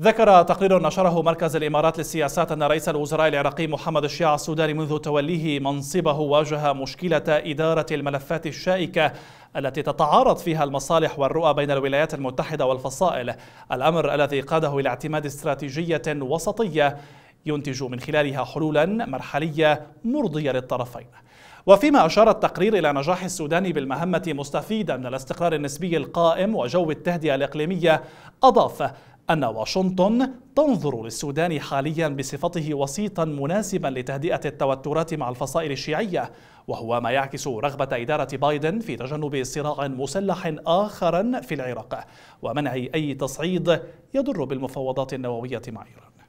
ذكر تقرير نشره مركز الإمارات للسياسات أن رئيس الوزراء العراقي محمد الشيع السوداني منذ توليه منصبه واجه مشكلة إدارة الملفات الشائكة التي تتعارض فيها المصالح والرؤى بين الولايات المتحدة والفصائل الأمر الذي قاده إلى اعتماد استراتيجية وسطية ينتج من خلالها حلولا مرحلية مرضية للطرفين وفيما أشار التقرير إلى نجاح السودان بالمهمة مستفيدا من الاستقرار النسبي القائم وجو التهدئة الإقليمية أضاف أن واشنطن تنظر للسودان حاليا بصفته وسيطا مناسبا لتهدئة التوترات مع الفصائل الشيعية وهو ما يعكس رغبة إدارة بايدن في تجنب صراع مسلح آخر في العراق ومنع أي تصعيد يضر بالمفاوضات النووية مع إيران